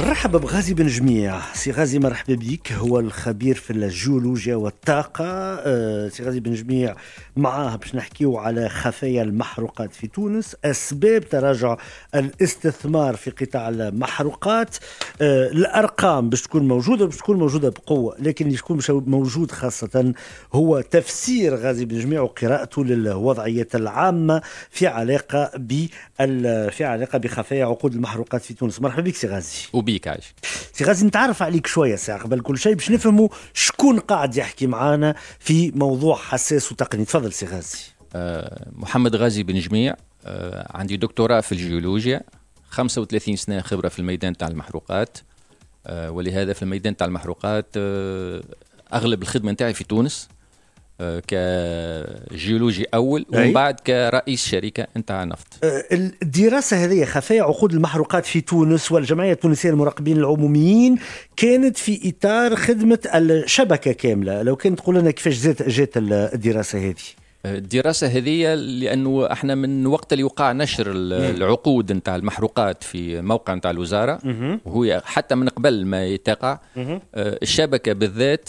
نرحب بغازي بن جميع سي غازي مرحبا بك هو الخبير في الجيولوجيا والطاقة آه، سي غازي بن جميع معاه باش نحكيو على خفايا المحروقات في تونس أسباب تراجع الاستثمار في قطاع المحروقات آه، الأرقام باش تكون موجودة باش تكون موجودة بقوة لكن اللي يكون موجود خاصة هو تفسير غازي بن جميع وقراءته للوضعية العامة في علاقة ب في علاقة بخفايا عقود المحروقات في تونس مرحبا بك سي غازي بيك عايش سي غازي نتعرف عليك شويه ساعه قبل كل شيء باش نفهموا شكون قاعد يحكي معانا في موضوع حساس وتقني تفضل سي غازي آه، محمد غازي بن جميع آه، عندي دكتوراه في الجيولوجيا 35 سنه خبره في الميدان تاع المحروقات آه، ولهذا في الميدان تاع المحروقات اغلب الخدمه نتاعي في تونس كجيولوجي اول ومن بعد كرئيس شركه نتاع نفط أه، الدراسه هذه خفايا عقود المحروقات في تونس والجمعيه التونسيه للمراقبين العموميين كانت في اطار خدمه الشبكه كامله لو كان تقول لنا كيفاش جات الدراسه هذه أه، الدراسة هذه لأنه احنا من وقت اللي وقع نشر العقود نتاع المحروقات في موقع نتاع الوزارة وهو حتى من قبل ما يتقع أه، الشبكة بالذات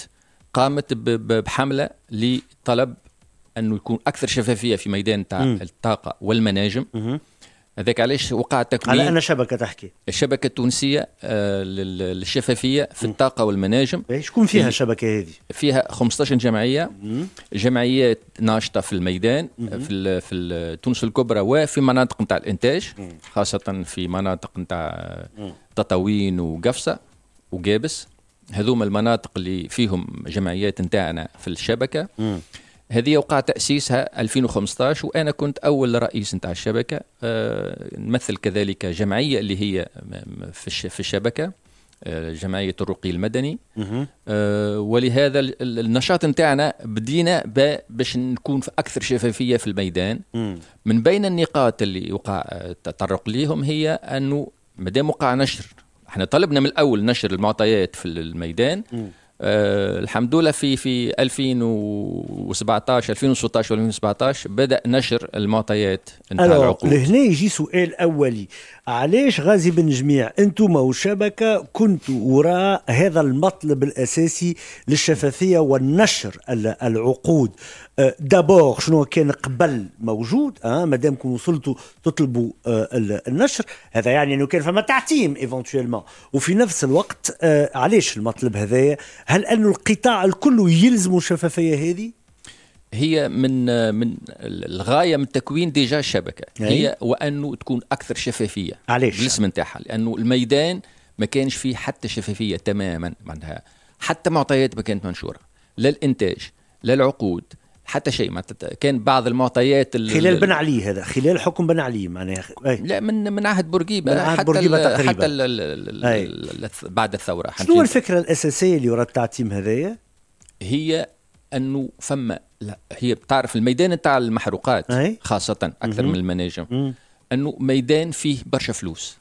قامت بحمله لطلب انه يكون اكثر شفافيه في ميدان تاع الطاقه والمناجم هذاك علاش وقع التكوين على ان شبكه تحكي الشبكه التونسيه آه، للشفافيه في الطاقه والمناجم إيه، شكون فيها الشبكه هذه فيها 15 جمعيه جمعيات ناشطه في الميدان في في تونس الكبرى وفي مناطق نتاع الانتاج خاصه في مناطق نتاع تطاوين وقفصه وقابس هذوما المناطق اللي فيهم جمعيات نتاعنا في الشبكه م. هذه وقع تاسيسها 2015 وانا كنت اول رئيس نتاع الشبكه أه نمثل كذلك جمعيه اللي هي في الشبكه آه، جمعيه الرقي المدني أه ولهذا النشاط نتاعنا بدينا باش نكون في اكثر شفافيه في الميدان من بين النقاط اللي وقع تطرق ليهم هي انه مادام وقع نشر احنا طلبنا من الاول نشر المعطيات في الميدان أه الحمد لله في في 2017 2016 2017 بدا نشر المعطيات نتاع العقود لهنا يجي سؤال اولي علاش غازي بن جميع انتم والشبكه كنتوا وراء هذا المطلب الاساسي للشفافيه والنشر العقود أه، دابور شنو كان قبل موجود أه مادام كون وصلتوا تطلبوا أه، النشر هذا يعني انه كان فما تعتيم ايفونتويلمون وفي نفس الوقت أه، علاش المطلب هذايا هل انه القطاع الكل يلزم الشفافيه هذه هي من من الغايه من تكوين ديجا الشبكه هي وانه تكون اكثر شفافيه علاش بالاسم نتاعها لانه الميدان ما كانش فيه حتى شفافيه تماما معناها حتى معطيات ما كانت منشوره لا الانتاج لا العقود حتى شيء ما تت... كان بعض المعطيات ال... خلال بن علي هذا خلال حكم بن علي معناها أي. لا من من عهد بورقيبه من عهد حتى بورقيبه تقريبا حتى ال... ال... ال... بعد الثوره شنو الفكره الاساسيه اللي وراء التعتيم هذايا؟ هي انه فما لا هي بتعرف الميدان تاع المحروقات أي. خاصه اكثر م-م. من المناجم انه ميدان فيه برشا فلوس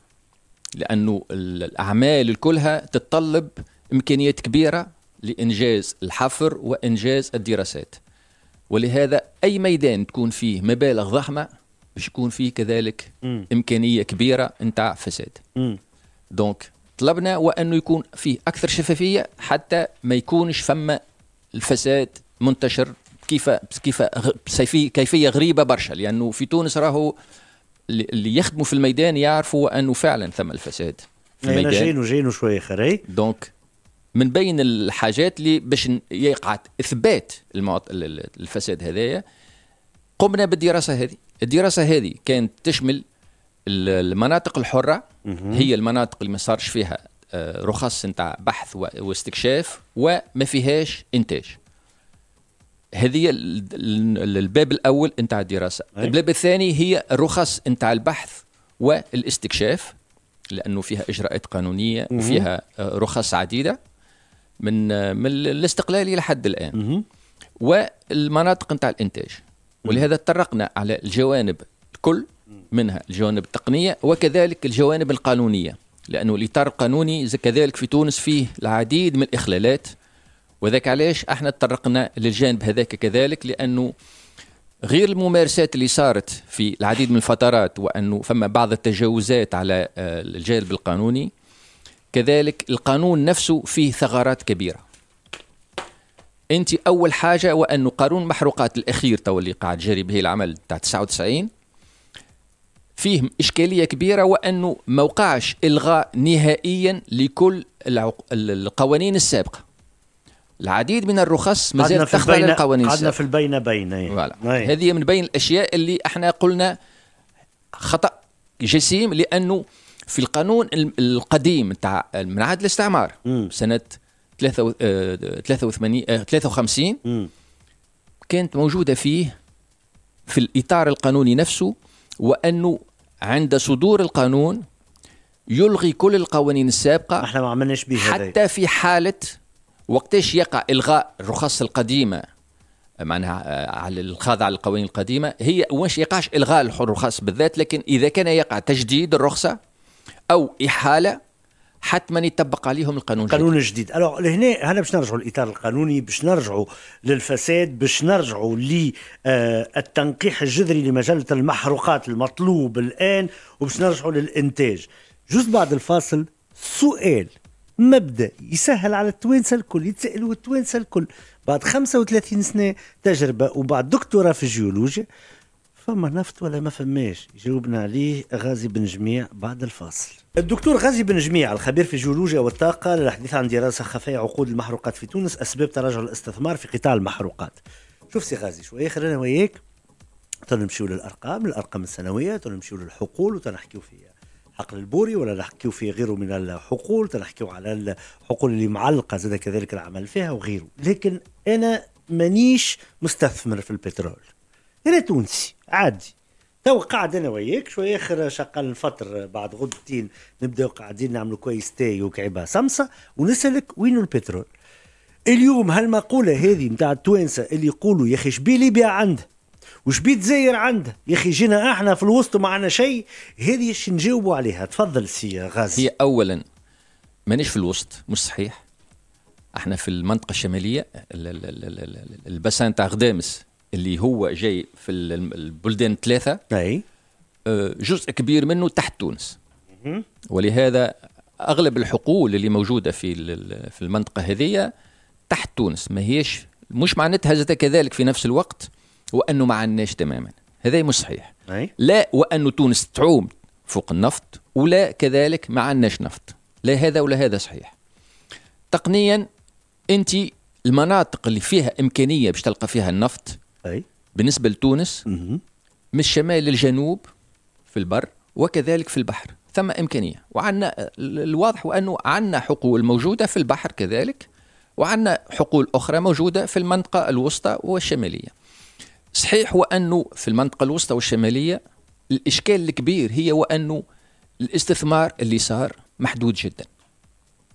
لانه الاعمال كلها تتطلب امكانيات كبيره لانجاز الحفر وانجاز الدراسات ولهذا أي ميدان تكون فيه مبالغ ضخمة باش يكون فيه كذلك م. إمكانية كبيرة نتاع فساد دونك طلبنا وأنه يكون فيه أكثر شفافية حتى ما يكونش فما الفساد منتشر كيف كيف كيفيه غريبه برشا لانه في تونس راهو اللي يخدموا في الميدان يعرفوا انه فعلا ثم الفساد في الميدان جينو جينو شويه خير دونك من بين الحاجات اللي باش يقع اثبات المواط... الفساد هذايا قمنا بالدراسه هذه الدراسه هذه كانت تشمل المناطق الحره هي المناطق اللي ما صارش فيها آه، رخص نتاع بحث واستكشاف وما فيهاش انتاج هذه الباب الاول نتاع الدراسه أي. أيوة. الباب الثاني هي الرخص نتاع البحث والاستكشاف لانه فيها اجراءات قانونيه وفيها آه، رخص عديده من آه، من الاستقلال الى حد الان والمناطق نتاع الانتاج ولهذا تطرقنا على الجوانب الكل منها الجوانب التقنيه وكذلك الجوانب القانونيه لانه الاطار القانوني كذلك في تونس فيه العديد من الاخلالات وذاك علاش احنا تطرقنا للجانب هذاك كذلك لانه غير الممارسات اللي صارت في العديد من الفترات وانه فما بعض التجاوزات على آه، الجانب القانوني كذلك القانون نفسه فيه ثغرات كبيرة أنت أول حاجة وانه قانون محروقات الأخير تو اللي قاعد جري به العمل تاع 99 فيه إشكالية كبيرة وأنه موقعش إلغاء نهائيا لكل القوانين السابقة العديد من الرخص مازالت تخضع للقوانين قعدنا في البين بين نعم. هذه من بين الأشياء اللي احنا قلنا خطأ جسيم لأنه في القانون القديم تاع من عهد الاستعمار مم. سنه 83 53 آه، آه، مم. كانت موجوده فيه في الاطار القانوني نفسه وانه عند صدور القانون يلغي كل القوانين السابقه احنا ما عملناش بها حتى في حاله وقتاش يقع الغاء الرخص القديمه معناها آه، على الخاضعة للقوانين القديمة هي واش يقعش إلغاء الرخص بالذات لكن إذا كان يقع تجديد الرخصة او احاله حتما يطبق عليهم القانون الجديد القانون الجديد الوغ لهنا هنا باش نرجعوا للاطار القانوني باش نرجعوا للفساد باش نرجعوا للتنقيح الجذري لمجله المحروقات المطلوب الان وباش نرجعوا للانتاج جزء بعد الفاصل سؤال مبدا يسهل على التوانسه الكل يتسالوا التوانسه الكل بعد 35 سنه تجربه وبعد دكتوراه في الجيولوجيا فما نفط ولا ما فماش جاوبنا عليه غازي بن جميع بعد الفاصل الدكتور غازي بن جميع الخبير في الجيولوجيا والطاقة للحديث عن دراسة خفايا عقود المحروقات في تونس أسباب تراجع الاستثمار في قطاع المحروقات شوف سي غازي شوية خلينا وياك تنمشيو للأرقام الأرقام السنوية تنمشيو للحقول وتنحكيو فيها حقل البوري ولا نحكيو في غيره من الحقول تنحكيو على الحقول اللي معلقة زاد كذلك العمل فيها وغيره لكن أنا مانيش مستثمر في البترول انا تونسي عادي تو قاعد انا وياك شويه اخر شقل الفطر بعد غدتين نبداو قاعدين نعملوا كويس تاي وكعبه سمسه ونسالك وين البترول اليوم هالمقوله هذه نتاع التوانسه اللي يقولوا يا اخي شبيلي ليبيا عنده وشبي تزاير عنده يا اخي جينا احنا في الوسط عندنا شيء هذه اش نجاوبوا عليها تفضل سي غازي هي اولا مانيش في الوسط مش صحيح احنا في المنطقه الشماليه البسان تاع غدامس اللي هو جاي في البلدان الثلاثه اي آه، جزء كبير منه تحت تونس ولهذا اغلب الحقول اللي موجوده في في المنطقه هذه تحت تونس ما هيش مش معناتها هذا كذلك في نفس الوقت وانه ما عندناش تماما هذا مش صحيح أي. لا وانه تونس تعوم فوق النفط ولا كذلك ما عندناش نفط لا هذا ولا هذا صحيح تقنيا انت المناطق اللي فيها امكانيه باش تلقى فيها النفط أي. بالنسبة لتونس مه. من الشمال للجنوب في البر وكذلك في البحر ثم إمكانية وعندنا الواضح أنه عندنا حقول موجودة في البحر كذلك وعندنا حقول أخرى موجودة في المنطقة الوسطى والشمالية صحيح هو أنه في المنطقة الوسطى والشمالية الإشكال الكبير هي وأنه الاستثمار اللي صار محدود جدا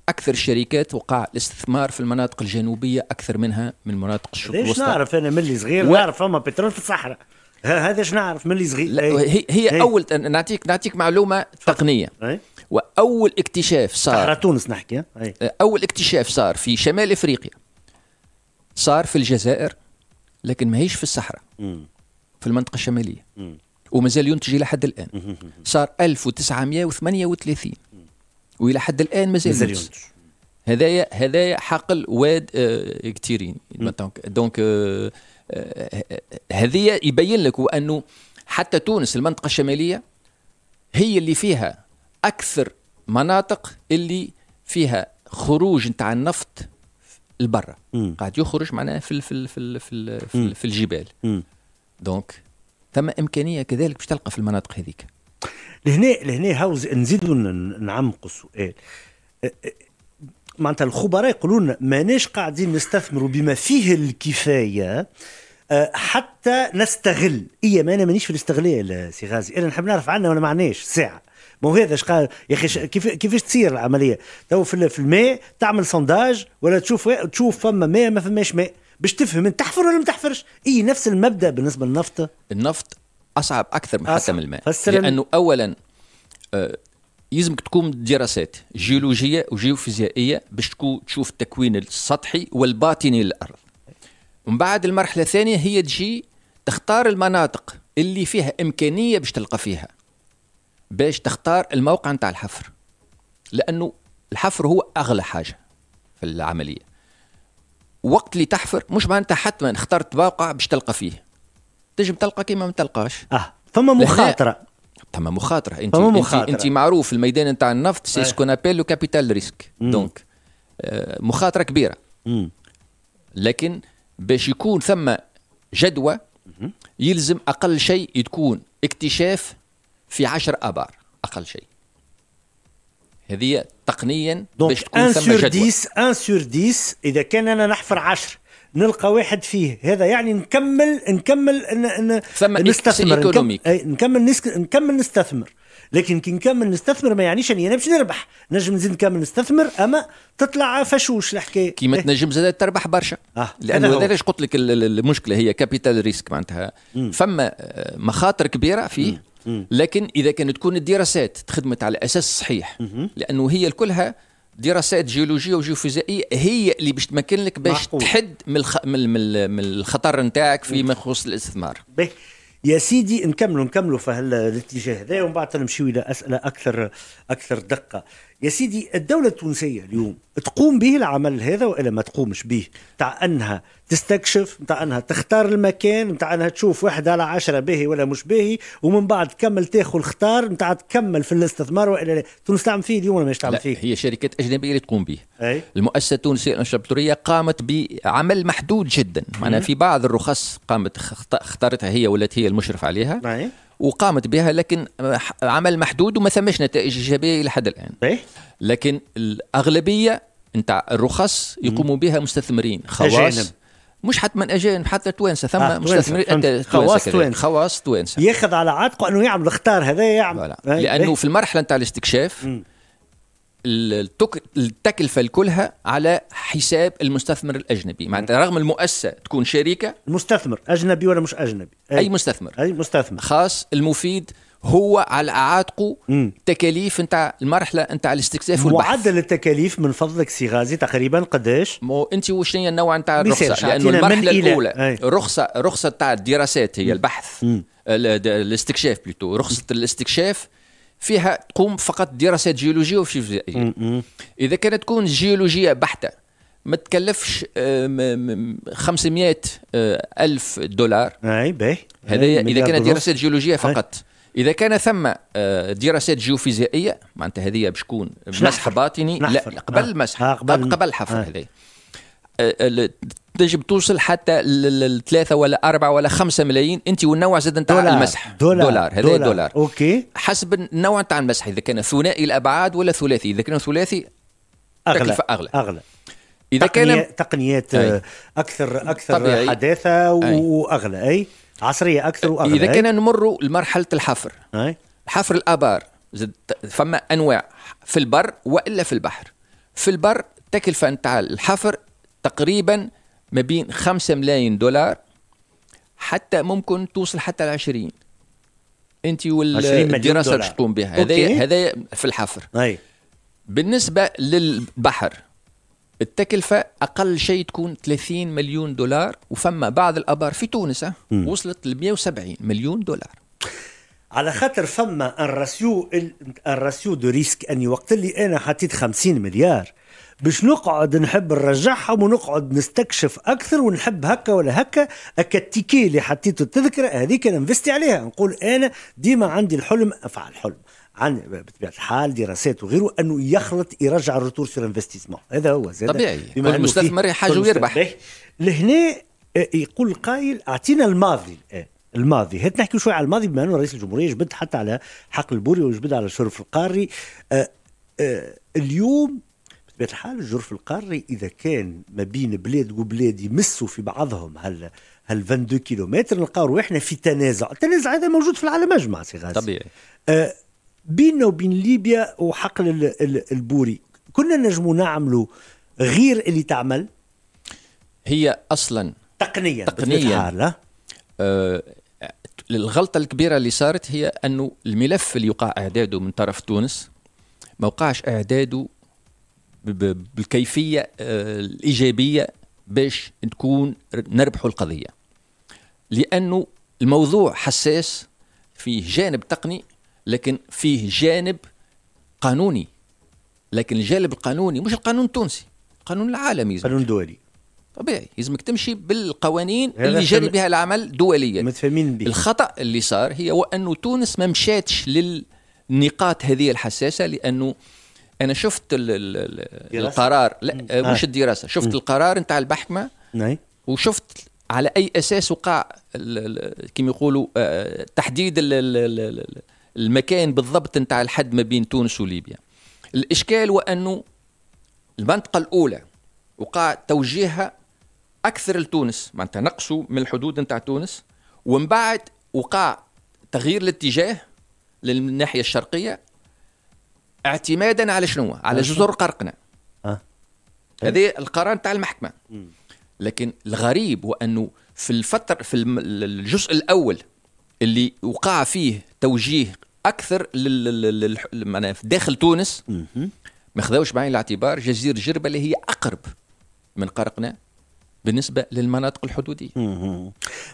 اكثر الشركات وقع الاستثمار في المناطق الجنوبيه اكثر منها من مناطق الشرق الوسطى نعرف انا ملي صغير و... نعرف فما بترول في الصحراء هذا اش نعرف ملي صغير إيه. هي هي هي. إيه. اول نعطيك نعطيك معلومه فقط. تقنيه هي. إيه. واول اكتشاف صار صحراء تونس نحكي هي. اول اكتشاف صار في شمال افريقيا صار في الجزائر لكن ماهيش في الصحراء في المنطقه الشماليه ومازال ينتج الى حد الان صار 1938 والى حد الان مازال مازال هذايا هذايا حقل واد آه، كتيرين دونك آه، آه، هذه يبين لك وانه حتى تونس المنطقه الشماليه هي اللي فيها اكثر مناطق اللي فيها خروج نتاع النفط لبرا قاعد يخرج معناها في الـ في الـ في الـ في, الـ في, الـ في الجبال دونك ثم امكانيه كذلك باش تلقى في المناطق هذيك لهنا لهنا هاوز نزيدوا نعمقوا السؤال أه، أه، معناتها الخبراء يقولون ماناش قاعدين نستثمروا بما فيه الكفايه أه، حتى نستغل اي ما انا مانيش في الاستغلال سي غازي انا نحب نعرف عنا ولا معناش ساعه ما هو هذا اش قال يا اخي كيف كيفاش تصير العمليه تو في الماء تعمل سونداج ولا تشوف تشوف فما ماء ما فماش ماء باش تفهم تحفر ولا ما تحفرش اي نفس المبدا بالنسبه للنفط النفط اصعب اكثر من حتى من الماء لانه اولا آه، يلزمك تقوم دراسات جيولوجيه وجيوفيزيائيه باش تشوف التكوين السطحي والباطني للارض ومن بعد المرحله الثانيه هي تجي تختار المناطق اللي فيها امكانيه باش تلقى فيها باش تختار الموقع نتاع الحفر لانه الحفر هو اغلى حاجه في العمليه وقت اللي تحفر مش معناتها حتما اخترت موقع باش تلقى فيه تنجم تلقى كيما ما تلقاش اه فما مخاطره ثم مخاطره انت فما مخاطرة. انت, انت معروف الميدان نتاع النفط سي سكون ابيل لو كابيتال ريسك دونك مخاطره كبيره مم. لكن باش يكون ثم جدوى يلزم اقل شيء تكون اكتشاف في عشر ابار اقل شيء هذه تقنيا باش تكون ثم جدوى 1 سور 10 1 سور 10 اذا كان انا نحفر 10 نلقى واحد فيه هذا يعني نكمل نكمل ان ان نستثمر نكمل... نكمل نسك... نكمل نستثمر لكن كي نكمل نستثمر ما يعنيش اني انا باش نربح نجم نزيد نكمل نستثمر اما تطلع فشوش الحكايه كيما إيه؟ تنجم زاد تربح برشا آه. لانه هذا علاش قلت لك المشكله هي كابيتال ريسك معناتها فما آه، مخاطر كبيره فيه مم. مم. لكن اذا كانت تكون الدراسات تخدمت على اساس صحيح مم. لانه هي الكلها دراسات جيولوجيه وجيوفيزيائيه هي اللي باش تمكن لك باش تحد من, الخ... من, من, من الخطر نتاعك فيما يخص الاستثمار به يا سيدي نكملوا نكملوا في هالاتجاه هذا ومن بعد نمشيو الى اسئله اكثر اكثر دقه يا سيدي الدولة التونسية اليوم تقوم به العمل هذا وإلا ما تقومش به تاع أنها تستكشف تاع أنها تختار المكان تاع أنها تشوف واحد على عشرة باهي ولا مش باهي ومن بعد تكمل تاخذ الختار تاع تكمل في الاستثمار وإلا لا تونس تعمل فيه اليوم ولا ماهيش تعمل فيه هي شركات أجنبية اللي تقوم به أي؟ المؤسسة التونسية الأنشطورية قامت بعمل محدود جدا معناها في بعض الرخص قامت اختارتها هي ولات هي المشرف عليها أي؟ وقامت بها لكن عمل محدود وما ثمش نتائج ايجابيه الى حد الان إيه؟ لكن الاغلبيه نتاع الرخص يقوموا بها مستثمرين خواص مش حتما اجانب حتى توانسه ثم آه مستثمرين خواص توانسه خواص توانسه ياخذ على عاتقه انه يعمل اختار هذا يعمل إيه؟ لانه إيه؟ في المرحله نتاع الاستكشاف مم. التكلفة الكلها على حساب المستثمر الأجنبي معناتها رغم المؤسسة تكون شركة المستثمر أجنبي ولا مش أجنبي أي, أي مستثمر أي مستثمر خاص المفيد هو على عاتقه تكاليف نتاع المرحله نتاع الاستكشاف والبحث معدل التكاليف من فضلك سي غازي تقريبا قداش؟ مو انت وش هي النوع نتاع الرخصه لانه المرحله الاولى أي. الرخصه رخصة نتاع الدراسات هي البحث الاستكشاف بلوتو رخصه الاستكشاف فيها تقوم فقط دراسات جيولوجيه وفيزيائيه اذا كانت تكون جيولوجيه بحته ما تكلفش 500 آه، آه، الف دولار اي باهي هذا اذا كانت دراسات جيولوجيه فقط اذا كان ثم آه، دراسات جيوفيزيائيه معناتها هذه بشكون مسح باطني لا قبل مسح قبل, قبل حفر تجب توصل حتى لثلاثة ولا أربعة ولا خمسة ملايين أنت والنوع زاد نتاع المسح دولار دولار هذا دولار. دولار أوكي حسب النوع نتاع المسح إذا كان ثنائي الأبعاد ولا ثلاثي إذا كان ثلاثي أغلى أغلى أغلى إذا تقنية كان تقنيات أي. آه، أكثر أكثر طبيعي. حداثة وأغلى أي عصرية أكثر وأغلى إذا كان نمر لمرحلة الحفر أي. حفر الآبار زد فما أنواع في البر وإلا في البحر في البر تكلفة نتاع الحفر تقريبا ما بين 5 ملايين دولار حتى ممكن توصل حتى ل 20 انت والدراسه اللي تقوم بها هذا هذا في الحفر أي. بالنسبه للبحر التكلفه اقل شيء تكون 30 مليون دولار وفما بعض الابار في تونس وصلت ل 170 مليون دولار على خاطر فما الراسيو الراسيو دو ريسك اني وقت اللي انا حطيت 50 مليار باش نقعد نحب نرجعهم ونقعد نستكشف اكثر ونحب هكا ولا هكا التيكي اللي حطيته التذكره هذيك نفستي عليها نقول انا ديما عندي الحلم افعل الحلم عن بطبيعه الحال دراسات وغيره انه يخلط يرجع الروتور سور انفستيسمون هذا هو زاد طبيعي المستثمر حاجه ويربح إيه. لهنا آه، يقول القائل اعطينا الماضي الان آه، الماضي هات نحكي شوي على الماضي بما انه رئيس الجمهوريه جبد حتى على حقل البوري وجبد على شرف القاري آه، اليوم بطبيعه الحال الجرف القاري اذا كان ما بين بلاد وبلاد يمسوا في بعضهم هال هال 22 كيلومتر نلقاو احنا في تنازع، التنازع هذا موجود في العالم اجمع سي غازي طبيعي آه بيننا وبين ليبيا وحقل البوري كنا نجموا نعملوا غير اللي تعمل هي اصلا تقنيا تقنيا آه الغلطة الكبيرة اللي صارت هي أنه الملف اللي يقع إعداده من طرف تونس ما وقعش إعداده بالكيفيه آه، الايجابيه باش تكون نربحوا القضيه لانه الموضوع حساس فيه جانب تقني لكن فيه جانب قانوني لكن الجانب القانوني مش القانون التونسي القانون العالمي قانون دولي طبيعي يزمك تمشي بالقوانين اللي جري بها العمل دوليا متفاهمين به الخطا اللي صار هي وانه انه تونس ما مشاتش للنقاط هذه الحساسه لانه انا شفت القرار لا آه، مش الدراسه آه. شفت القرار نتاع المحكمه نعم. وشفت على اي اساس وقع كما يقولوا آه، تحديد المكان بالضبط نتاع الحد ما بين تونس وليبيا الاشكال وانه المنطقه الاولى وقع توجيهها اكثر لتونس معناتها نقصوا من الحدود نتاع تونس ومن بعد وقع تغيير الاتجاه للناحيه الشرقيه اعتمادا على شنو على جزر قرقنه أه. هذه القرار تاع المحكمه لكن الغريب هو انه في الفتر في الجزء الاول اللي وقع فيه توجيه اكثر لل داخل تونس ما خذوش بعين الاعتبار جزيره جربه اللي هي اقرب من قرقنا بالنسبه للمناطق الحدوديه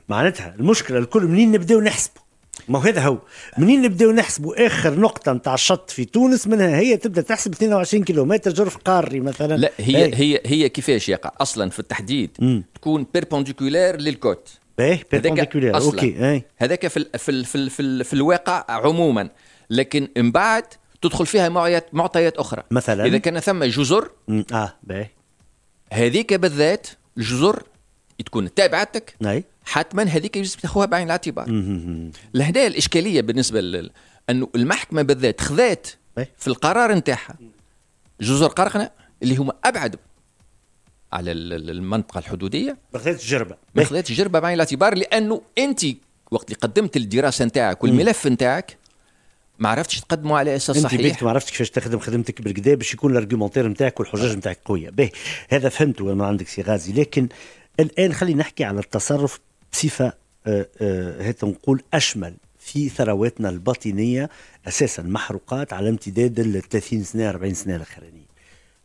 معناتها المشكله الكل منين نبداو نحسبوا ما هذا هو منين نبداو نحسبوا اخر نقطه نتاع الشط في تونس منها هي تبدا تحسب 22 كيلومتر جرف قاري مثلا لا هي هي إيه. هي, هي كيفاش يقع اصلا في التحديد مم. تكون بيربونديكولير للكوت باهي بيربونديكولير اوكي إيه. هذاك في الـ في الـ في, الـ في, الـ في الواقع عموما لكن من بعد تدخل فيها معطيات معطيات اخرى مثلا اذا كان ثم جزر اه باهي هذيك بالذات الجزر تكون تابعتك نعم. حتما هذيك يجب تاخذها بعين الاعتبار لهنا الاشكاليه بالنسبه لل... انه المحكمه بالذات خذات في القرار نتاعها جزر قرقنه اللي هما ابعد على المنطقه الحدوديه ما خذتش جربه ما خذتش جربه بعين الاعتبار لانه انت وقت اللي قدمت الدراسه نتاعك والملف نتاعك ما عرفتش تقدمه على اساس صحيح انت بيتك ما عرفتش كيفاش تخدم خدمتك بالكدا باش يكون الارجيومونتير نتاعك والحجاج آه. نتاعك قويه به هذا فهمته ما عندك سي غازي لكن الآن خلينا نحكي على التصرف بصفة هات آه، آه، نقول أشمل في ثرواتنا الباطنية أساسا محروقات على امتداد ال 30 سنة 40 سنة الأخرانية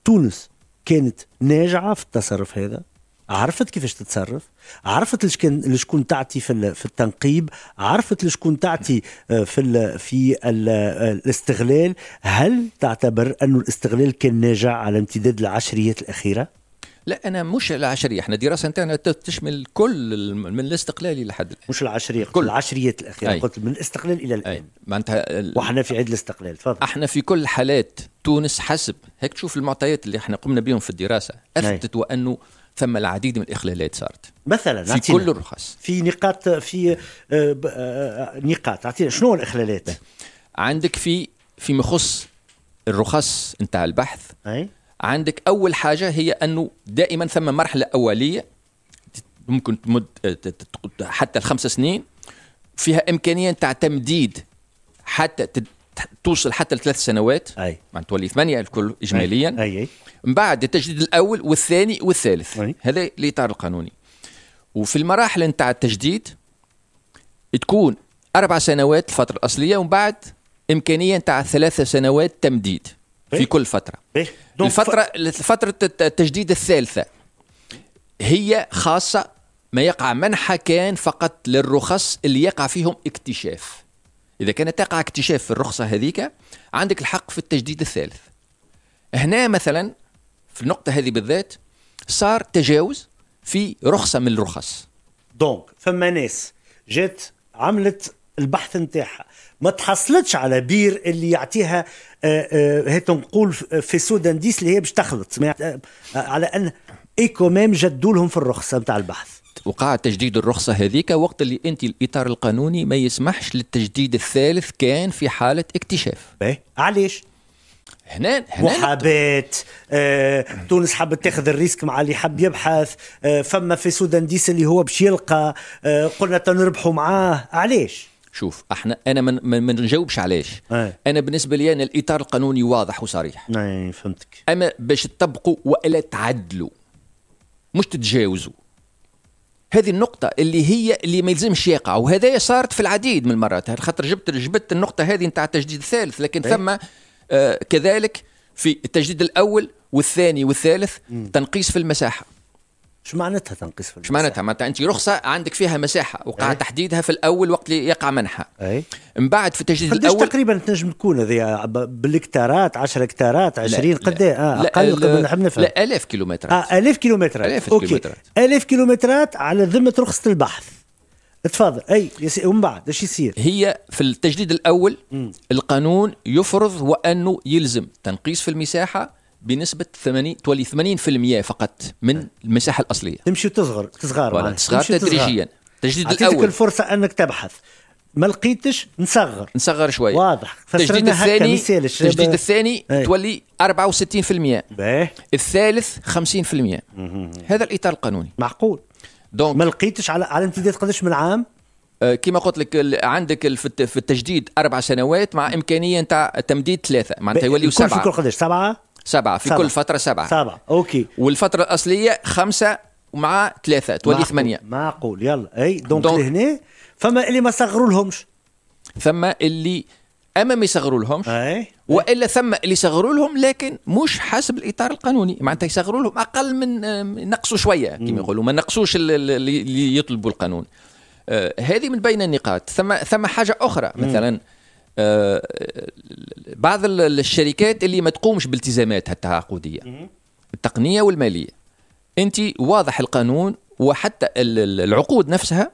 تونس كانت ناجعة في التصرف هذا عرفت كيفاش تتصرف عرفت شكون تعطي في في التنقيب عرفت شكون تعطي آه، في في الاستغلال هل تعتبر أن الاستغلال كان ناجع على امتداد العشريات الأخيرة لا انا مش العشريه احنا الدراسه نتاعنا تشمل كل من الاستقلال الى حد الان مش العشريه كل العشريات الاخيره قلت من الاستقلال الى الان معناتها واحنا في عيد الاستقلال تفضل احنا في كل حالات تونس حسب هيك تشوف المعطيات اللي احنا قمنا بهم في الدراسه اثبتت وانه ثم العديد من الاخلالات صارت مثلا في عطينا. كل الرخص في نقاط في آه، آه، نقاط اعطينا شنو الاخلالات عندك في فيما يخص الرخص نتاع البحث أي؟ عندك اول حاجه هي انه دائما ثم مرحله اوليه ممكن تمد حتى الخمس سنين فيها امكانيه نتاع تمديد حتى توصل حتى لثلاث سنوات اي معناتها تولي ثمانيه الكل اجماليا اي اي من بعد التجديد الاول والثاني والثالث أي. هذا الاطار القانوني وفي المراحل نتاع التجديد تكون اربع سنوات الفتره الاصليه ومن بعد امكانيه نتاع ثلاثه سنوات تمديد في إيه؟ كل فتره إيه؟ الفتره فتره التجديد الثالثه هي خاصه ما يقع منحة كان فقط للرخص اللي يقع فيهم اكتشاف اذا كانت تقع اكتشاف في الرخصه هذيك عندك الحق في التجديد الثالث هنا مثلا في النقطه هذه بالذات صار تجاوز في رخصه من الرخص دونك فما ناس جات عملت البحث نتاعها ما تحصلتش على بير اللي يعطيها آه، آه، هي نقول في سودان ديس اللي هي باش تخلط آه، على ان ايكو ميم جدوا لهم في الرخصه نتاع البحث وقع تجديد الرخصة هذيك وقت اللي أنت الإطار القانوني ما يسمحش للتجديد الثالث كان في حالة اكتشاف بيه. علاش؟ هنا هنا آه، تونس حابه تاخذ الريسك مع اللي حاب يبحث آه، فما في سودان ديس اللي هو باش يلقى آه، قلنا تنربحوا معاه علاش؟ شوف احنا انا ما من من نجاوبش علاش إيه. انا بالنسبه لي انا الاطار القانوني واضح وصريح اي فهمتك اما باش تطبقوا والا تعدلوا مش تتجاوزوا هذه النقطة اللي هي اللي ما يلزمش يقع وهذا صارت في العديد من المرات خاطر جبت جبت النقطة هذه نتاع التجديد الثالث لكن إيه. ثم آه كذلك في التجديد الأول والثاني والثالث م. تنقيس في المساحة شو معناتها تنقيس في المساحة؟ شو معناتها؟ معناتها انت رخصه عندك فيها مساحه وقع أي. تحديدها في الاول وقت اللي يقع منحها. اي من بعد في التجديد الاول تقريبا تنجم تكون هذه بالكتارات 10 كتارات 20 قد ايه؟ اه اقل قد نحب نفهم. لا الاف كيلومترات اه الاف كيلومترات الاف أوكي. كيلومترات الاف كيلومترات على ذمه رخصه البحث. تفضل اي ومن بعد ايش يصير؟ هي في التجديد الاول م. القانون يفرض وانه يلزم تنقيس في المساحه بنسبه 80 تولي 80% فقط من أه. المساحه الاصليه تمشي تصغر تصغر تصغر تدريجيا تجديد الاول الفرصه انك تبحث ما لقيتش نصغر نصغر شويه واضح التجديد الثاني التجديد الثاني ايه. تولي 64% باهي الثالث 50% مم. هذا الاطار القانوني معقول دونك ما لقيتش على على امتداد قداش من عام أه، كما قلت لك عندك في التجديد اربع سنوات مع امكانيه نتاع تمديد ثلاثه معناتها يوليو سبعه قداش سبعه سبعة في سبعة. كل فترة سبعة سبعة أوكي والفترة الأصلية خمسة ومع ثلاثة تولي ثمانية معقول يلا أي دونك, دونك لهنا فما اللي ما صغروا لهمش ثم اللي اما ما يصغروا لهمش والا ثم اللي صغروا لهم لكن مش حسب الاطار القانوني معناتها يصغروا لهم اقل من آه، نقصوا شويه كما يقولوا ما نقصوش اللي يطلبوا القانون آه هذه من بين النقاط ثم ثم حاجه اخرى مثلا آه، بعض الشركات اللي ما تقومش بالتزاماتها التعاقديه التقنيه والماليه انت واضح القانون وحتى العقود نفسها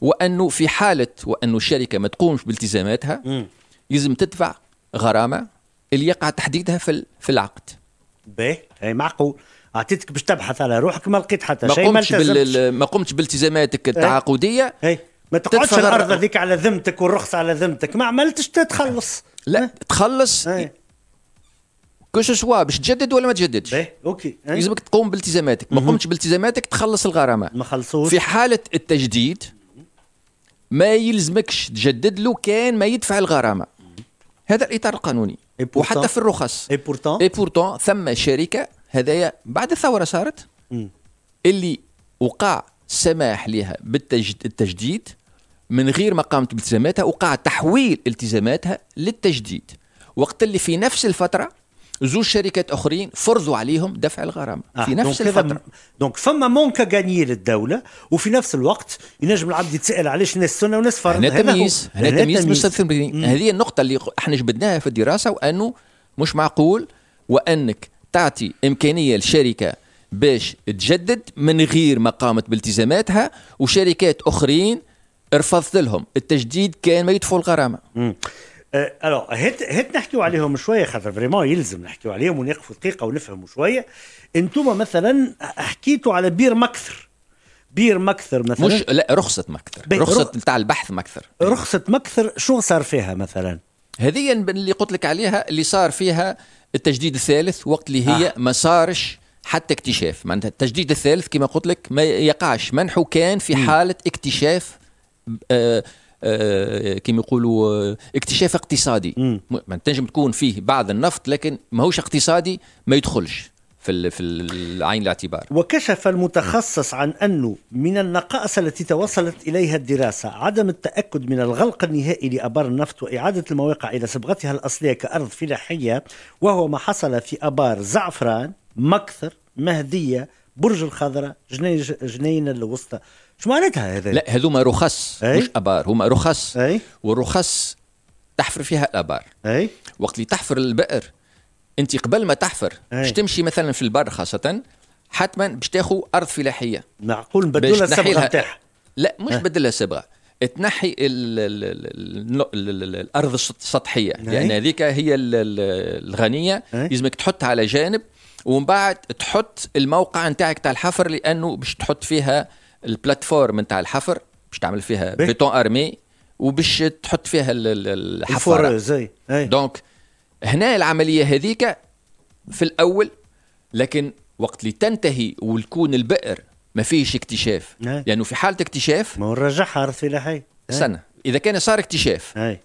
وانه في حاله وانه الشركه ما تقومش بالتزاماتها يلزم تدفع غرامه اللي يقع تحديدها في في العقد اي معقول عطيتك باش تبحث على روحك ما لقيت حتى شيء ما قمتش ما قمتش بالتزاماتك إيه. التعاقديه ايه. ما تقعدش الارض هذيك على ذمتك والرخص على ذمتك ما عملتش تتخلص لا تخلص كوش سوا باش تجدد ولا ما تجددش اوكي يلزمك تقوم بالتزاماتك ما قمتش بالتزاماتك تخلص الغرامه ما خلصوش في حاله التجديد ما يلزمكش تجدد له كان ما يدفع الغرامه هذا الاطار القانوني وحتى في الرخص اي بورتون اي بورتون ثم شركه هذايا بعد الثوره صارت اللي وقع سماح لها بالتجديد من غير ما قامت بالتزاماتها وقع تحويل التزاماتها للتجديد وقت اللي في نفس الفتره زوج شركات اخرين فرضوا عليهم دفع الغرامه آه. في نفس الفتره دونك فما مونكا غانيي للدوله وفي نفس الوقت ينجم العبد يتسال علاش ناس سنه وناس فرض هنا تمييز هنا تمييز هذه النقطه اللي احنا جبدناها في الدراسه وانه مش معقول وانك تعطي امكانيه لشركه باش تجدد من غير ما قامت بالتزاماتها وشركات اخرين رفضت لهم التجديد كان ما يدفعوا الغرامه آه، الو هات هات نحكيو عليهم شويه خاطر فريمون يلزم نحكيو عليهم ونقفوا دقيقه ونفهموا شويه انتم مثلا حكيتوا على بير مكثر بير مكثر مثلا مش لا رخصه مكثر رخصه رخ... نتاع البحث مكثر رخصه مكثر شو صار فيها مثلا هذه اللي قلت لك عليها اللي صار فيها التجديد الثالث وقت اللي هي آه. ما صارش حتى اكتشاف معناتها التجديد الثالث كما قلت لك ما يقعش منحه كان في حاله اكتشاف آه، آه، كما يقولوا آه، اكتشاف اقتصادي ما تنجم تكون فيه بعض النفط لكن ماهوش اقتصادي ما يدخلش في في العين الاعتبار وكشف المتخصص عن انه من النقائص التي توصلت اليها الدراسه عدم التاكد من الغلق النهائي لابار النفط واعاده المواقع الى صبغتها الاصليه كارض فلاحيه وهو ما حصل في ابار زعفران مكثر مهديه برج الخضراء جنين جنين الوسطى شو معناتها هذا؟ لا هذوما رخص أي؟ مش ابار هما رخص أي؟ والرخص تحفر فيها الابار أي؟ وقت اللي تحفر البئر انت قبل ما تحفر باش تمشي مثلا في البر خاصه حتما باش تاخذ ارض فلاحيه معقول نبدلها الصبغه نتاعها لا مش بدلها الصبغه تنحي الارض السطحيه لان يعني هذيك هي الغنيه لازمك تحطها على جانب ومن بعد تحط الموقع نتاعك تاع الحفر لانه باش تحط فيها البلاتفورم نتاع الحفر باش تعمل فيها بيتون ارمي وباش تحط فيها الحفاره زي دونك هنا العمليه هذيك في الاول لكن وقت اللي تنتهي والكون البئر ما فيهش اكتشاف لانه يعني في حاله اكتشاف ما نرجعها ارض فلاحيه استنى اذا كان صار اكتشاف أي.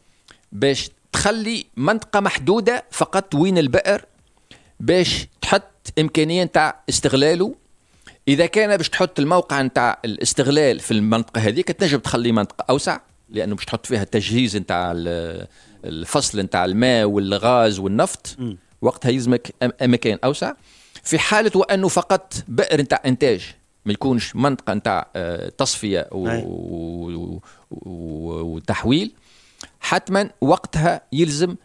باش تخلي منطقه محدوده فقط وين البئر باش تحط امكانيه نتاع استغلاله اذا كان باش تحط الموقع نتاع الاستغلال في المنطقه هذيك تنجم تخلي منطقه اوسع لانه باش تحط فيها التجهيز نتاع الفصل نتاع الماء والغاز والنفط م. وقتها يلزمك مكان اوسع في حاله وانه فقط بئر نتاع انتاج ما يكونش منطقه نتاع آه، تصفيه وتحويل حتما وقتها يلزم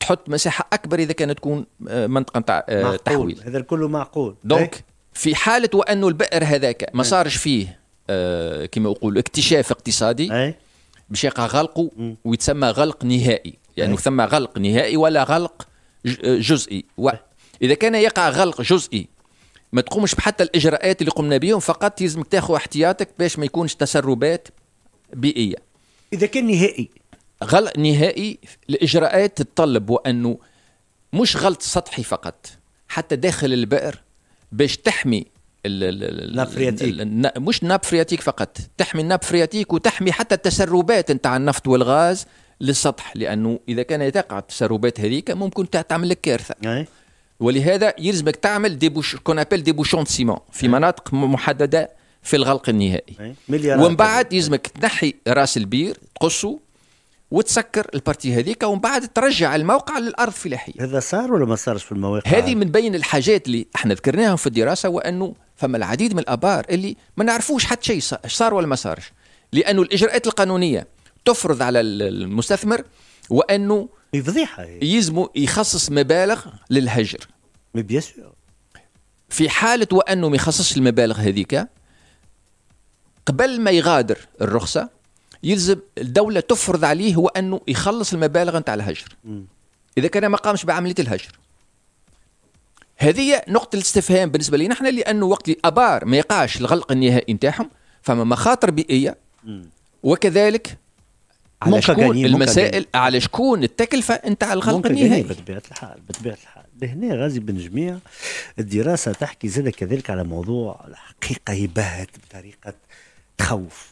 تحط مساحه اكبر اذا كانت تكون آه، منطقه نتاع آه، تحويل هذا كله معقول دونك في حاله وانه البئر هذاك ما إيه. صارش فيه آه كما يقول اكتشاف اقتصادي إيه. باش يقع غلقه ويتسمى غلق نهائي يعني ثم إيه. غلق نهائي ولا غلق آه، جزئي و اذا كان يقع غلق جزئي ما تقومش بحتى الاجراءات اللي قمنا بهم فقط يلزمك تاخذ احتياطك باش ما يكونش تسربات بيئيه اذا كان نهائي غلق نهائي الاجراءات تتطلب وانه مش غلط سطحي فقط حتى داخل البئر باش تحمي الناب فرياتيك مش ناب فرياتيك فقط تحمي الناب فرياتيك وتحمي حتى التسربات نتاع النفط والغاز للسطح لانه اذا كان تقع التسربات هذيك ممكن تعمل لك كارثه ولهذا يلزمك تعمل ديبوش كون ابل ديبوشون سيمون في مناطق محدده في الغلق النهائي ومن بعد يلزمك تنحي راس البير تقصه وتسكر البارتي هذيك ومن بعد ترجع الموقع للارض فلاحيه هذا صار ولا ما صارش في المواقع هذه من بين الحاجات اللي احنا ذكرناهم في الدراسه وانه فما العديد من الابار اللي ما نعرفوش حتى شيء صار ولا ما صارش لانه الاجراءات القانونيه تفرض على المستثمر وانه فضيحه يلزمه يخصص مبالغ للهجر بيان في حاله وانه ما يخصصش المبالغ هذيك قبل ما يغادر الرخصه يلزم الدوله تفرض عليه هو انه يخلص المبالغ نتاع الهجر اذا كان ما قامش بعمليه الهجر هذه نقطه الاستفهام بالنسبه لي احنا لانه وقت اللي ابار ما يقعش الغلق النهائي نتاعهم فما مخاطر بيئيه وكذلك على شكون المسائل على شكون التكلفه نتاع الغلق النهائي بطبيعه الحال بطبيعه الحال لهنا غازي بن جميع الدراسه تحكي زاد كذلك على موضوع الحقيقه يبهت بطريقه تخوف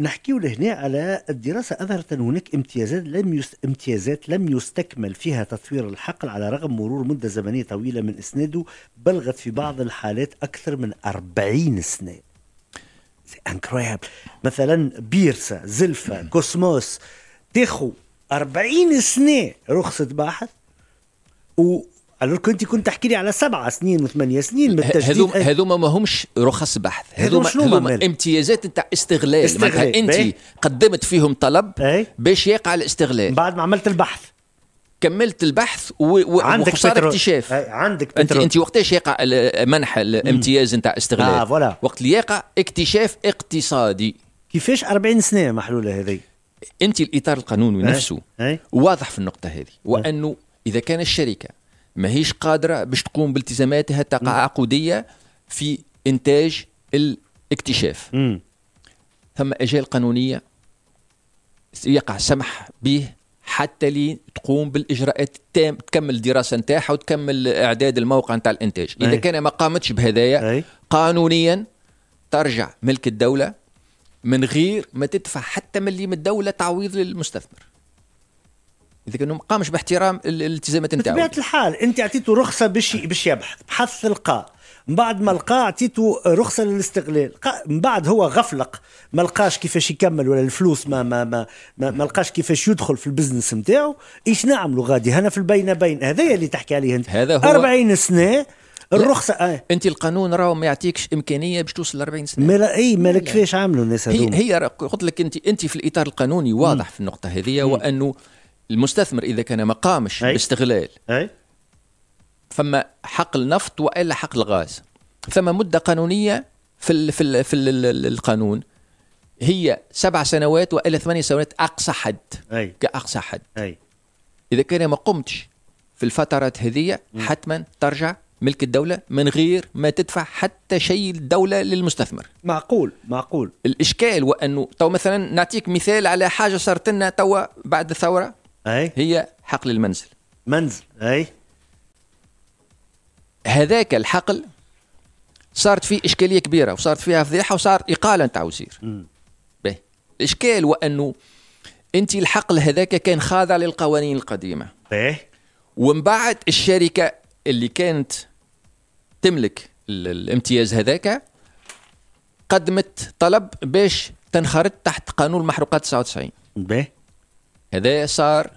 نحكي لهنا على الدراسة أظهرت أن هناك امتيازات لم يست... امتيازات لم يستكمل فيها تطوير الحقل على رغم مرور مدة زمنية طويلة من إسناده بلغت في بعض الحالات أكثر من 40 سنة مثلا بيرسا زلفا كوسموس تاخو 40 سنة رخصة باحث و... الو كنت كنت تحكي لي على سبعة سنين وثمانية سنين من التجديد هذوما أه. هذوما ماهمش رخص بحث هذوما هذوما امتيازات نتاع استغلال, استغلال. انت قدمت فيهم طلب باش يقع الاستغلال بعد ما عملت البحث كملت البحث و... و... عندك اكتشاف عندك بترول. انت انت وقتاش يقع منح الامتياز نتاع استغلال آه فوالا وقت اللي يقع اكتشاف اقتصادي كيفاش 40 سنه محلوله هذه انت الاطار القانوني نفسه واضح في النقطه هذه وانه اذا كان الشركه ماهيش قادرة باش تقوم بالتزاماتها التعاقدية في إنتاج الاكتشاف مم. ثم أجال قانونية يقع سمح به حتى لي تقوم بالاجراءات التام تكمل الدراسه نتاعها وتكمل اعداد الموقع نتاع الانتاج اذا كان ما قامتش بهذايا قانونيا ترجع ملك الدوله من غير ما تدفع حتى مليم الدوله تعويض للمستثمر اذا كان ما قامش باحترام الالتزامات نتاعو بطبيعه الحال انت اعطيته رخصه باش باش يبحث بحث لقى من بعد ما لقى اعطيته رخصه للاستغلال من بعد هو غفلق ما لقاش كيفاش يكمل ولا الفلوس ما ما ما ما, ما لقاش كيفاش يدخل في البزنس نتاعو ايش نعملوا غادي هنا في البين بين هذا اللي تحكي عليه انت هذا هو 40 سنه الرخصه آه. انت القانون راه ما يعطيكش امكانيه باش توصل ل 40 سنه مالا اي مالك فيش عاملوا الناس هذوما هي, هي قلت لك انت انت في الاطار القانوني واضح م. في النقطه هذه وانه المستثمر اذا كان ما قامش باستغلال اي فما حق النفط والا حق الغاز فما مده قانونيه في الـ في الـ في الـ القانون هي سبع سنوات والا ثمانية سنوات اقصى حد أي. كاقصى حد أي. اذا كان ما قمتش في الفترات هذه حتما ترجع ملك الدولة من غير ما تدفع حتى شيء الدولة للمستثمر معقول معقول الإشكال وأنه تو مثلا نعطيك مثال على حاجة صارت لنا توا بعد الثورة أي. هي حقل المنزل منزل أي هذاك الحقل صارت فيه إشكالية كبيرة وصارت فيها فضيحة وصار إقالة نتاع وزير به الإشكال وأنه أنت الحقل هذاك كان خاضع للقوانين القديمة به ومن بعد الشركة اللي كانت تملك الامتياز هذاك قدمت طلب باش تنخرط تحت قانون المحروقات 99 به هذا صار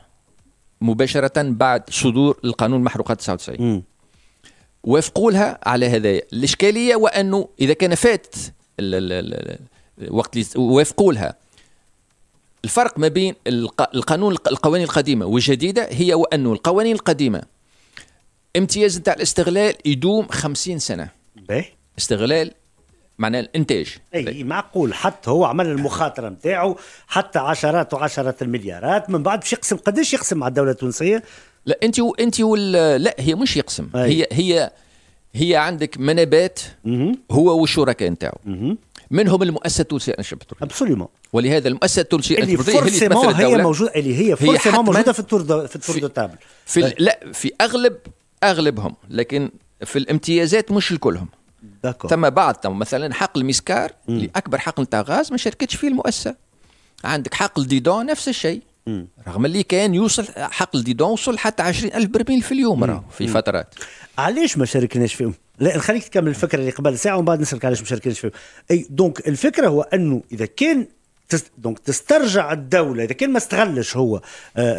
مباشرة بعد صدور القانون محروقات 99 وافقوا لها على هذايا الإشكالية وأنه إذا كان فات الوقت وافقوا لها الفرق ما بين القانون القوانين القديمة والجديدة هي وأنه القوانين القديمة امتياز نتاع الاستغلال يدوم 50 سنة باهي استغلال معناه الانتاج اي معقول حتى هو عمل المخاطره نتاعو حتى عشرات وعشرات المليارات من بعد باش يقسم قداش يقسم مع الدوله التونسيه لا انت انت وال... لا هي مش يقسم أي. هي هي هي عندك منابات هو والشركاء نتاعو منهم المؤسسه التونسيه للانشاء البتروليه ابسوليومون ولهذا المؤسسه التونسيه اللي فورسيمون هي موجوده اللي هي فورسيمون موجوده في التور دو في التور دو تابل في, في لا في اغلب اغلبهم لكن في الامتيازات مش لكلهم داكو. ثم بعض تم مثلا حقل ميسكار اللي اكبر حقل نتاع غاز ما شاركتش فيه المؤسسه عندك حقل ديدون نفس الشيء رغم اللي كان يوصل حقل ديدون وصل حتى 20 ألف برميل في اليوم راه في مم. فترات علاش ما شاركناش فيهم؟ لا خليك تكمل الفكره اللي قبل ساعه ومن بعد نسالك علاش ما شاركناش فيهم اي دونك الفكره هو انه اذا كان دونك تسترجع الدوله اذا كان ما استغلش هو آه،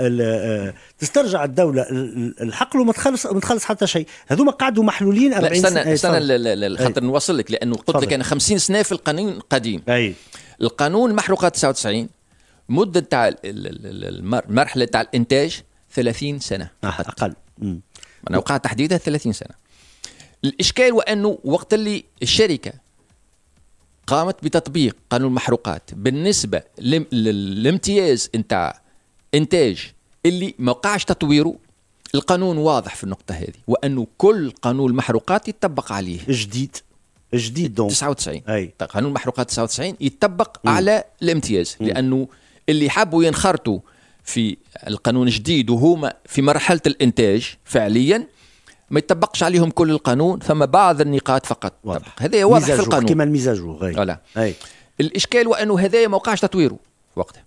آه، تسترجع الدوله الحق له ما تخلص ما تخلص حتى شيء هذوما قعدوا محلولين 40 سنه استنى سنه استنى خاطر نوصل لك لانه قلت لك انا 50 سنه في القانون القديم اي القانون محروقه 99 مده تاع المرحله تاع الانتاج 30 سنه آه، اقل انا وقع تحديدها 30 سنه الاشكال وانه وقت اللي الشركه قامت بتطبيق قانون المحروقات بالنسبة للامتياز نتاع انتاج اللي ما وقعش تطويره القانون واضح في النقطة هذه وأنه كل قانون المحروقات يتطبق عليه جديد جديد دونك 99 أي. طيب، قانون المحروقات 99 يتطبق م. على الامتياز م. لأنه اللي حبوا ينخرطوا في القانون الجديد وهما في مرحلة الإنتاج فعليا ما يطبقش عليهم كل القانون فما بعض النقاط فقط هذا واضح في القانون كما غير ولا الاشكال وانه هذايا ما وقعش تطويره وقتها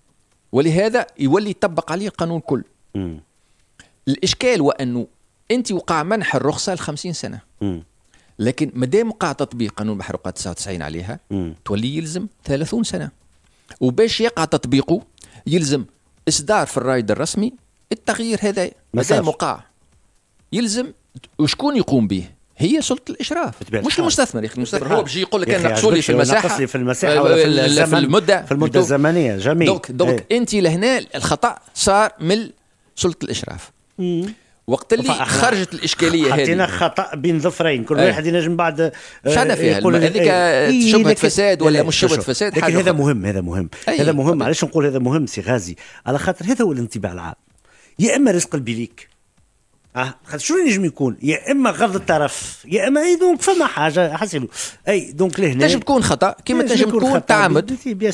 ولهذا يولي يطبق عليه القانون كل م. الاشكال وانه انت وقع منح الرخصه ل 50 سنه م. لكن ما دام وقع تطبيق قانون المحروقات 99 عليها م. تولي يلزم 30 سنه وباش يقع تطبيقه يلزم اصدار في الرايد الرسمي التغيير هذا ما دام وقع يلزم وشكون يقوم به؟ هي سلطه الاشراف مش المستثمر يا اخي المستثمر هو بيجي يقول لك انا نقصوا لي في المساحه في المساحه آه، ولا في, الزمن في المده في المده الزمنيه جميل دونك دونك إيه. انت لهنا الخطا صار من سلطه الاشراف وقت اللي خرجت الاشكاليه هذه حطينا خطا بين ظفرين كل إيه. واحد ينجم بعد آه، شنا فيها هذيك إيه شبهه إيه، فساد ولا مش شبهه فساد لكن هذا مهم هذا مهم هذا مهم طيب. علاش نقول هذا مهم سي غازي على خاطر هذا هو الانطباع العام يا اما رزق البليك اه خاطر شنو ينجم يكون يا اما غض الطرف يا اما اي دونك فما حاجه حسب اي دونك لهنا تنجم تكون خطا كيما تنجم تكون تعمد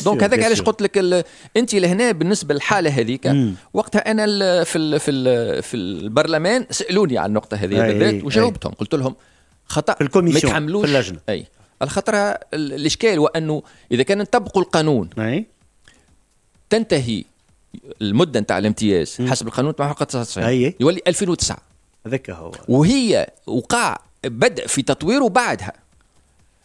دونك هذاك علاش قلت لك انت لهنا بالنسبه للحاله هذيك وقتها انا في الـ في الـ في البرلمان سالوني على النقطه هذه بالذات وجاوبتهم قلت لهم خطا في الكوميسيون ما يتحملوش في اللجنه اي الخطر الاشكال وانه اذا كان نطبقوا القانون أي. تنتهي المده نتاع الامتياز حسب القانون 99 يولي 2009 هذاك هو وهي وقع بدأ في تطويره بعدها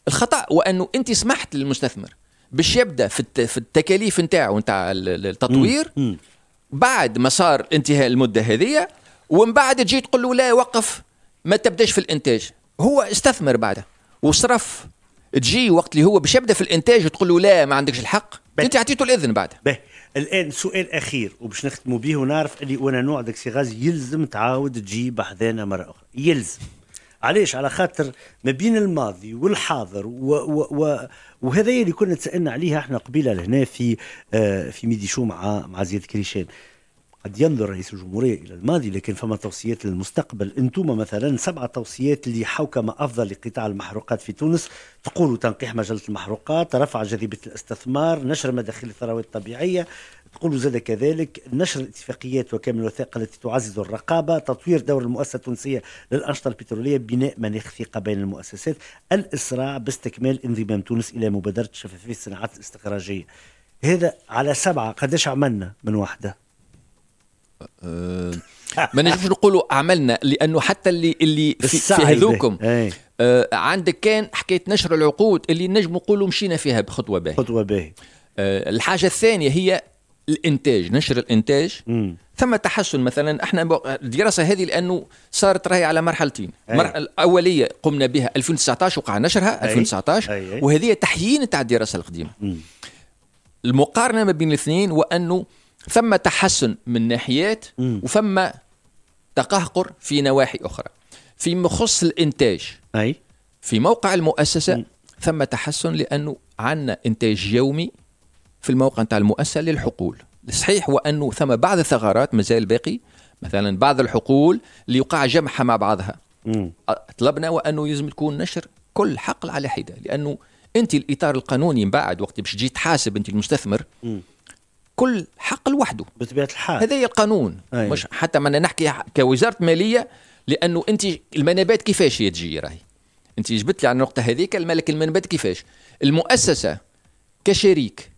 الخطأ وأنه أنت سمحت للمستثمر باش يبدا في في التكاليف نتاعو نتاع التطوير مم. مم. بعد ما صار انتهاء المده هذه ومن بعد تجي تقول له لا وقف ما تبداش في الانتاج هو استثمر بعده وصرف تجي وقت اللي هو باش يبدا في الانتاج وتقول له لا ما عندكش الحق انت اعطيته الاذن بعدها الان سؤال اخير وباش نختموا به ونعرف اللي وانا نوعدك سي غاز يلزم تعاود تجيب حذانا مره اخرى يلزم علاش على خاطر ما بين الماضي والحاضر و و و وهذا اللي كنا تسالنا عليها احنا قبيله لهنا في آه في ميديشو مع مع زياد كريشان قد ينظر رئيس الجمهورية إلى الماضي لكن فما توصيات للمستقبل أنتم مثلا سبعة توصيات لحوكمة أفضل لقطاع المحروقات في تونس تقول تنقيح مجلة المحروقات رفع جاذبية الاستثمار نشر مداخل الثروات الطبيعية تقول زاد كذلك نشر الاتفاقيات وكامل الوثائق التي تعزز الرقابة تطوير دور المؤسسة التونسية للأنشطة البترولية بناء مناخ ثقة بين المؤسسات الإسراع باستكمال انضمام تونس إلى مبادرة شفافية الصناعات الاستخراجية هذا على سبعة قداش عملنا من وحده ما نجمش نقولوا عملنا لانه حتى اللي اللي في, في هذوكم آه، عندك كان حكايه نشر العقود اللي نجم نقولوا مشينا فيها بخطوه باهيه خطوه باهيه آه، الحاجه الثانيه هي الانتاج نشر الانتاج مم. ثم تحسن مثلا احنا الدراسه هذه لانه صارت راهي على مرحلتين المرحله الاوليه قمنا بها 2019 وقع نشرها أي. 2019 أي. وهذه تحيين تاع الدراسه القديمه مم. المقارنه ما بين الاثنين وانه فما تحسن من ناحيات وفما تقهقر في نواحي اخرى فيما يخص الانتاج اي في موقع المؤسسه م. ثم تحسن لانه عندنا انتاج يومي في الموقع نتاع المؤسسه للحقول صحيح وانه ثم بعض الثغرات مازال باقي مثلا بعض الحقول اللي يقع جمعها مع بعضها طلبنا وانه يلزم تكون نشر كل حقل على حده لانه انت الاطار القانوني من بعد وقت باش تجي تحاسب انت المستثمر م. كل حق لوحده بطبيعه الحال هذا هي القانون أيه. مش حتى ما نحكي كوزاره ماليه لانه انت المنابات كيفاش هي تجي راهي انت جبت لي على النقطه هذيك الملك المنابات كيفاش المؤسسه كشريك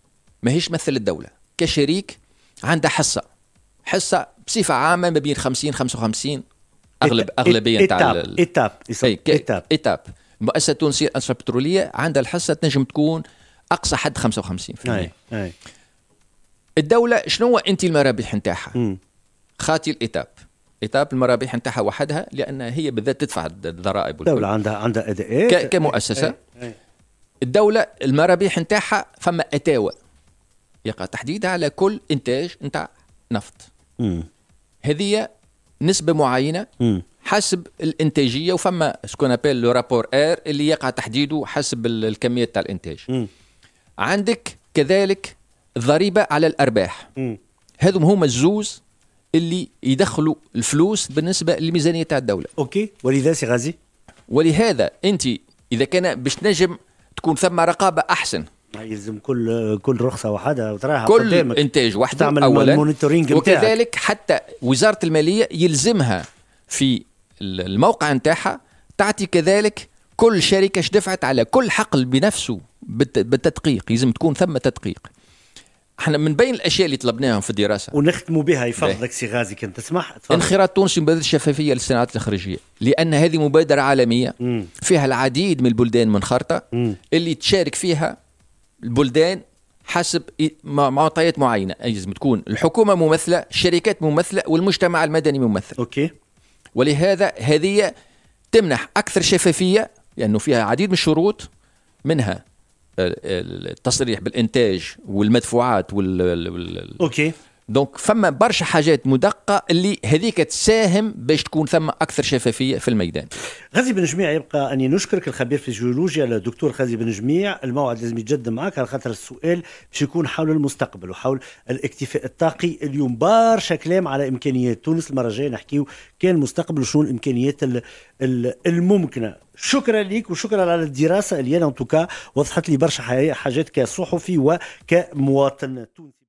ماهيش تمثل الدوله كشريك عندها حصه حصه بصفه عامه ما بين 50 55 اغلب اغلبيه تاع ايتاب ايتاب ايتاب المؤسسه التونسيه الانشطه البتروليه عندها الحصه تنجم تكون اقصى حد 55% أي. أي. الدوله شنو هو انت المرابح نتاعها خاتي الاتاب اتاب المرابح نتاعها وحدها لان هي بالذات تدفع الضرائب الدوله عندها عندها اداءات إيه؟ كمؤسسه ايه ايه. إيه. الدوله المرابح نتاعها فما اتاوه يقع تحديدها على كل انتاج نتاع نفط هذه نسبه معينه م. حسب الانتاجيه وفما سكون ابيل لو رابور اير اللي يقع تحديده حسب الكميه تاع الانتاج م. عندك كذلك الضريبه على الارباح هذم هما الزوز اللي يدخلوا الفلوس بالنسبه للميزانيه تاع الدوله اوكي ولذا سي غازي ولهذا انت اذا كان باش تنجم تكون ثم رقابه احسن يلزم كل كل رخصه وحدها وتراها كل قدامك انتاج وحده تعمل اولا وكذلك حتى وزاره الماليه يلزمها في الموقع نتاعها تعطي كذلك كل شركه شدفعت على كل حقل بنفسه بالتدقيق يلزم تكون ثم تدقيق احنا من بين الاشياء اللي طلبناهم في الدراسه ونختموا بها يفضلك سي غازي كنت تسمح انخراط تونسي مبادره شفافيه للصناعات الخارجيه لان هذه مبادره عالميه مم. فيها العديد من البلدان منخرطه اللي تشارك فيها البلدان حسب معطيات معينه لازم تكون الحكومه ممثله الشركات ممثله والمجتمع المدني ممثل اوكي ولهذا هذه تمنح اكثر شفافيه لانه يعني فيها العديد من الشروط منها التصريح بالانتاج والمدفوعات وال اوكي دونك فما برشا حاجات مدقه اللي هذيك تساهم باش تكون ثم اكثر شفافيه في الميدان. غازي بن جميع يبقى اني نشكرك الخبير في الجيولوجيا الدكتور غازي بن جميع الموعد لازم يتجدد معك على خاطر السؤال باش يكون حول المستقبل وحول الاكتفاء الطاقي اليوم برشا كلام على امكانيات تونس المره الجايه نحكيو كان المستقبل وشنو الامكانيات الممكنه شكرا لك وشكرا على الدراسه اللي انا توكا وضحت لي برشا حاجات كصحفي وكمواطن تونسي